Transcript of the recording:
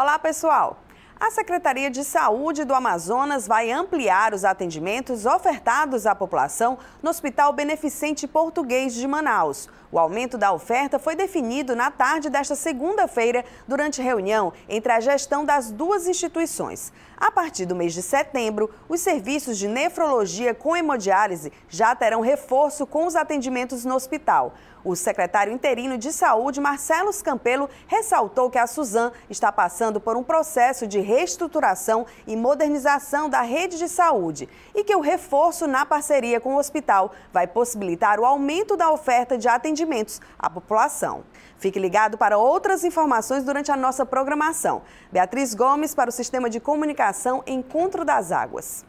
Olá, pessoal! A Secretaria de Saúde do Amazonas vai ampliar os atendimentos ofertados à população no Hospital Beneficente Português de Manaus. O aumento da oferta foi definido na tarde desta segunda-feira, durante reunião entre a gestão das duas instituições. A partir do mês de setembro, os serviços de nefrologia com hemodiálise já terão reforço com os atendimentos no hospital. O secretário interino de Saúde, Marcelo Campelo, ressaltou que a Suzan está passando por um processo de reestruturação e modernização da rede de saúde e que o reforço na parceria com o hospital vai possibilitar o aumento da oferta de atendimentos à população. Fique ligado para outras informações durante a nossa programação. Beatriz Gomes para o Sistema de Comunicação Encontro das Águas.